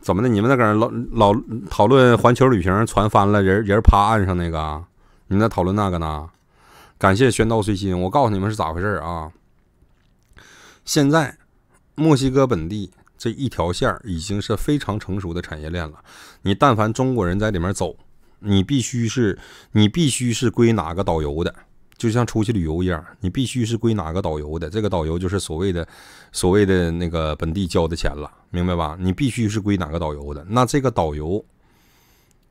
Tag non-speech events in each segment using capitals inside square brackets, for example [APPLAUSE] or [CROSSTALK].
怎么的？你们那搁那老老讨论环球旅行船翻了，人人趴岸上那个，你们在讨论那个呢？感谢玄道随心，我告诉你们是咋回事啊！现在墨西哥本地这一条线已经是非常成熟的产业链了，你但凡中国人在里面走，你必须是，你必须是归哪个导游的。就像出去旅游一样，你必须是归哪个导游的，这个导游就是所谓的所谓的那个本地交的钱了，明白吧？你必须是归哪个导游的。那这个导游，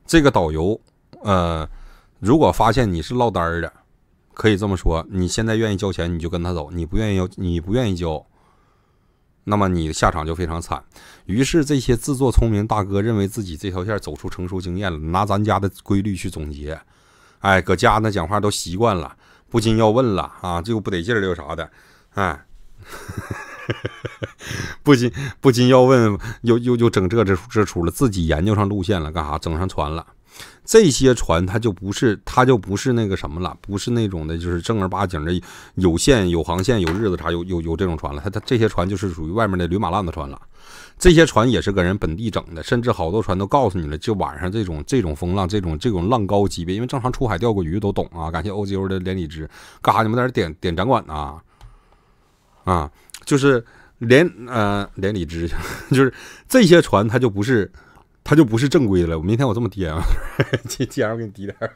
这个导游，呃，如果发现你是落单的，可以这么说：你现在愿意交钱，你就跟他走；你不愿意要你不愿意交，那么你的下场就非常惨。于是这些自作聪明大哥认为自己这条线走出成熟经验了，拿咱家的规律去总结，哎，搁家呢讲话都习惯了。不禁要问了啊，就不得劲儿，又啥的，哎，[LAUGHS] 不禁不禁要问，又又又整这这这出了，自己研究上路线了，干啥，整上船了。这些船它就不是，它就不是那个什么了，不是那种的，就是正儿八经的有线、有航线、有日子啥，有有有这种船了。它它这些船就是属于外面的驴马烂子船了。这些船也是跟人本地整的，甚至好多船都告诉你了，就晚上这种这种风浪，这种这种浪高级别，因为正常出海钓过鱼都懂啊。感谢 o G o 的连理枝，干啥？你们在这点点展馆呢？啊，就是连呃连理枝，[LAUGHS] 就是这些船它就不是。他就不是正规的了。我明天我这么低啊，[LAUGHS] 今今天我给你低点儿，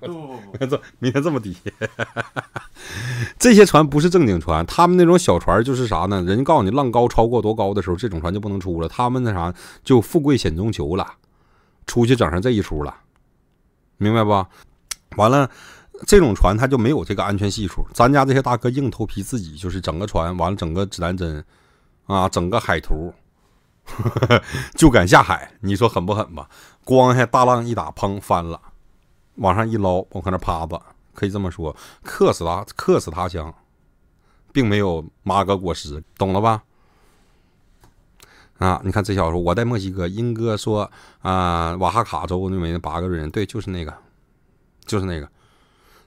不不不，明天这么，明天这么低。[LAUGHS] 这些船不是正经船，他们那种小船就是啥呢？人家告诉你，浪高超过多高的时候，这种船就不能出了。他们那啥，就富贵险中求了，出去整成这一出了，明白不？完了，这种船他就没有这个安全系数。咱家这些大哥硬头皮自己就是整个船，完了整个指南针啊，整个海图。[LAUGHS] 就敢下海，你说狠不狠吧？光下大浪一打，砰，翻了。往上一捞，我看那趴子，可以这么说，克死他，克死他乡，并没有马革果实，懂了吧？啊，你看这小说，我在墨西哥，英哥说啊，瓦哈卡州那边那八个瑞人，对，就是那个，就是那个，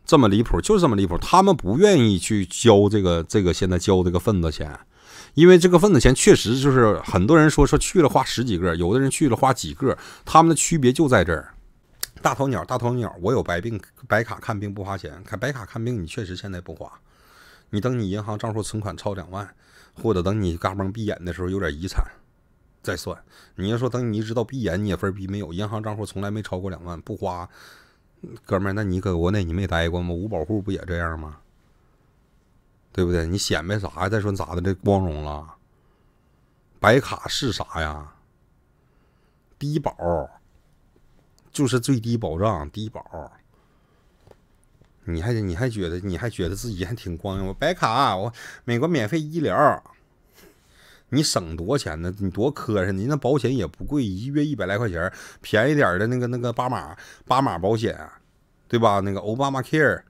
这么离谱，就是这么离谱，他们不愿意去交这个这个现在交这个份子钱。因为这个份子钱确实就是很多人说说去了花十几个，有的人去了花几个，他们的区别就在这儿。大头鸟，大头鸟，我有白病白卡看病不花钱，开白卡看病你确实现在不花，你等你银行账户存款超两万，或者等你嘎嘣闭眼的时候有点遗产再算。你要说等你一知道闭眼你也分逼没有，银行账户从来没超过两万不花，哥们儿，那你搁国内你没待过吗？五保户不也这样吗？对不对？你显摆啥呀？再说咋的？这光荣了？白卡是啥呀？低保，就是最低保障。低保，你还你还觉得你还觉得自己还挺光荣？我白卡，我美国免费医疗，你省多少钱呢？你多磕碜！你那保险也不贵，一月一百来块钱，便宜点的那个那个巴马巴马保险，对吧？那个奥巴马 Care。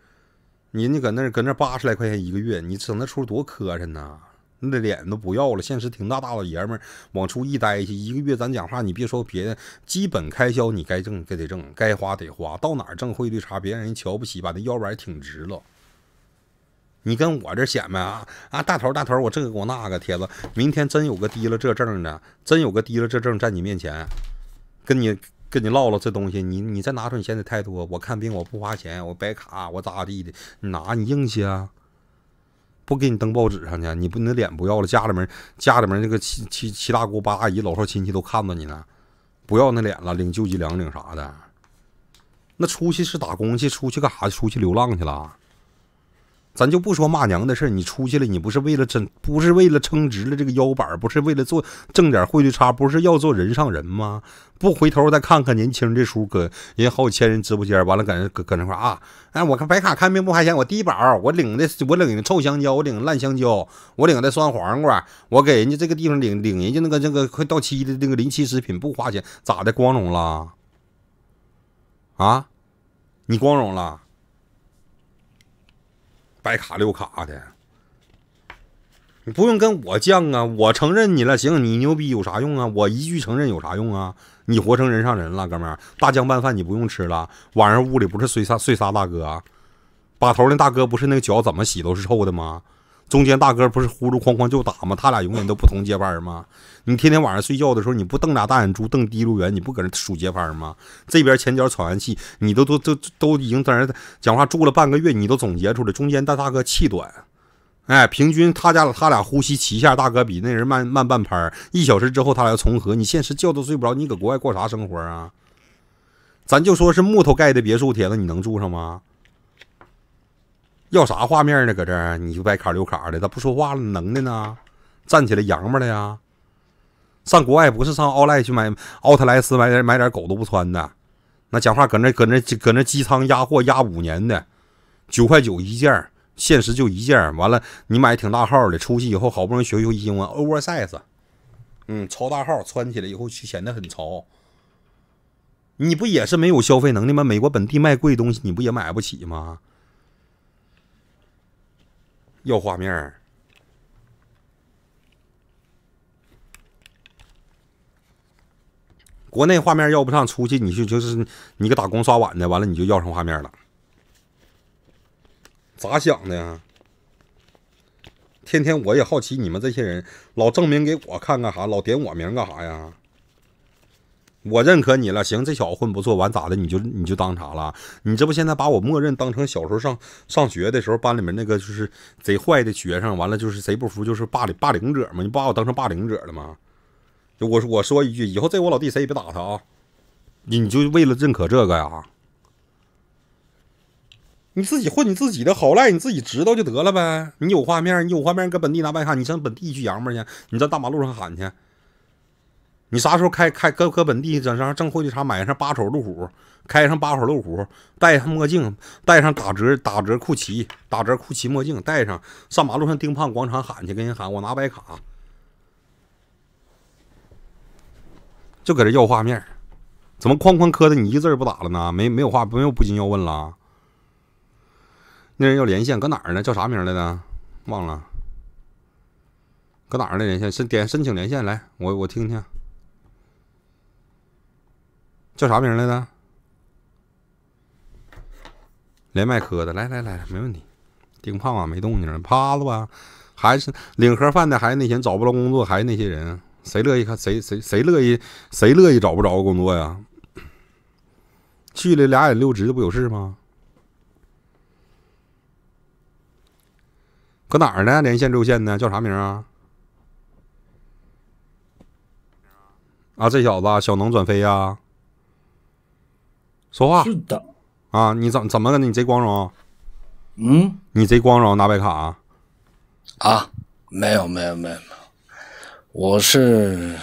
人家搁那搁那八十来块钱一个月，你整那出多磕碜呢？那脸都不要了。现实挺大，大老爷们儿往出一呆去，一个月咱讲话，你别说别的，基本开销你该挣该得挣，该花得花。到哪儿挣汇率差，别让人瞧不起，把那腰板挺直了。你跟我这显摆啊啊！大头大头，我这个我那个，铁子，明天真有个提了这证的，真有个提了这证在你面前，跟你。跟你唠唠这东西，你你再拿出你现在态度，我看病我不花钱，我白卡，我咋地的？你拿你硬气啊！不给你登报纸上去，你不那脸不要了，家里面家里面那个七七七大姑八大姨老少亲戚都看着你呢，不要那脸了，领救济粮领啥的，那出去是打工去，出去干啥去？出去流浪去了？咱就不说骂娘的事儿，你出去了，你不是为了真，不是为了撑直了这个腰板，不是为了做挣点汇率差，不是要做人上人吗？不回头再看看年轻这书，搁人好几千人直播间，完了搁那搁搁那块儿啊，哎，我看白卡看病不花钱，我低保，我领的我领的臭香蕉，我领的烂香蕉，我领的酸黄瓜，我给人家这个地方领领人家那个那个快到期的那个临期食品不花钱，咋的光荣了？啊，你光荣了？白卡六卡的，你不用跟我犟啊！我承认你了，行，你牛逼有啥用啊？我一句承认有啥用啊？你活成人上人了，哥们儿，大江拌饭你不用吃了，晚上屋里不是睡仨睡仨大哥，把头那大哥不是那个脚怎么洗都是臭的吗？中间大哥不是呼噜哐哐就打吗？他俩永远都不同接班吗？你天天晚上睡觉的时候，你不瞪俩大眼珠瞪滴溜圆，你不搁那数接班吗？这边前脚喘完气，你都都都都已经在那讲话住了半个月，你都总结出来，中间大大哥气短，哎，平均他家他俩呼吸七下大哥比那人慢慢半拍一小时之后他俩重合，你现实觉都睡不着，你搁国外过啥生活啊？咱就说是木头盖的别墅，铁子你能住上吗？要啥画面呢？搁这儿你就白卡溜卡的，咋不说话了？能的呢？站起来洋巴了呀？上国外不是上奥莱去买奥特莱斯买点买点狗都不穿的，那讲话搁那搁那搁那机舱压货压五年的，九块九一件，限时就一件。完了你买挺大号的，出去以后好不容易学学英文，oversize，嗯，超大号穿起来以后就显得很潮。你不也是没有消费能力吗？美国本地卖贵东西你不也买不起吗？要画面儿，国内画面要不上，出去你去就是你个打工刷碗的，完了你就要上画面了，咋想的？天天我也好奇，你们这些人老证明给我看干啥，老点我名干啥呀？我认可你了，行，这小子混不错，完咋的你就你就当啥了？你这不现在把我默认当成小时候上上学的时候班里面那个就是贼坏的学生，完了就是谁不服就是霸凌霸凌者吗？你把我当成霸凌者了吗？就我我说一句，以后这我老弟谁也别打他啊！你你就为了认可这个呀？你自己混你自己的好赖你自己知道就得了呗。你有画面，你有画面搁本地拿麦看，你上本地去扬吧去，你上大马路上喊去。你啥时候开开搁搁本地整啥正货的啥买上八手路虎，开上八手路虎，戴上墨镜，戴上打折打折酷奇打折酷奇墨镜戴上，上马路上丁胖广场喊去，跟人喊我拿白卡，就搁这要画面，怎么框框磕的你一字不打了呢？没没有话不又不禁要问了，那人要连线搁哪儿呢？叫啥名来的？忘了，搁哪儿呢？连线申点申请连线来，我我听听。叫啥名来着？连麦磕的，来来来，没问题。丁胖啊，没动静了，趴着吧。还是领盒饭的，还是那些找不着工作，还是那些人，谁乐意看？谁谁谁乐意？谁乐意找不着工作呀？去了俩眼溜直的不有事吗？搁哪儿呢？连线周线呢？叫啥名啊？啊，这小子小能转飞呀？说话是的啊，你怎怎么了？你贼光荣，嗯，你贼光荣，拿白卡啊？啊，没有没有没有，我是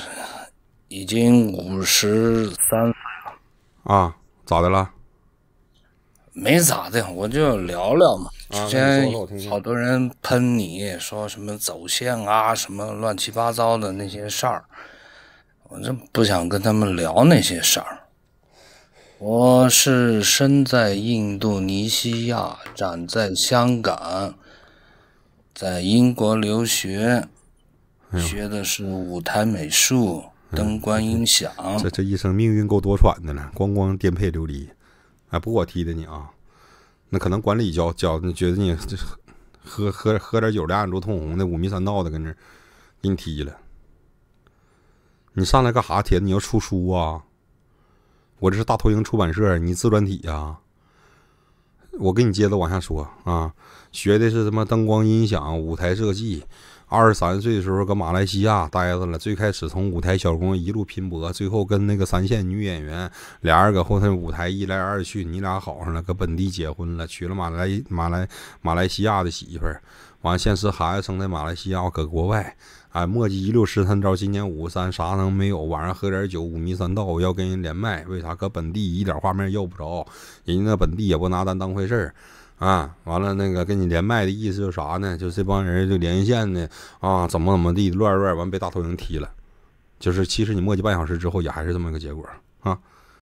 已经五十三岁了啊？咋的了？没咋的，我就聊聊嘛。之前好多人喷你说什么走线啊，什么乱七八糟的那些事儿，我就不想跟他们聊那些事儿。我是生在印度尼西亚，长在香港，在英国留学，学的是舞台美术、灯光、音响。这这一生命运够多舛的了，光光颠沛流离。哎，不，我踢的你啊！那可能管理教教觉得你 [LAUGHS] 喝喝喝喝点酒，两眼都通红的，五迷三道的，跟那给你踢了。你上来干哈，铁？你要出书啊？我这是大头鹰出版社，你自传体呀？我给你接着往下说啊，学的是什么灯光音响、舞台设计。二十三岁的时候搁马来西亚待着了，最开始从舞台小工一路拼搏，最后跟那个三线女演员俩人搁后台舞台一来二去，你俩好上了，搁本地结婚了，娶了马来马来马来西亚的媳妇儿。完，现实孩子生在马来西亚，搁国外，哎，墨迹一溜十三招，今年五十三，啥能没有？晚上喝点酒，五迷三道，要跟人连麦，为啥？搁本地一点画面要不着，人家那本地也不拿咱当回事儿，啊，完了，那个跟你连麦的意思是啥呢？就这帮人就连线呢，啊，怎么怎么地，乱乱完被大头鹰踢了，就是其实你墨迹半小时之后也还是这么一个结果啊。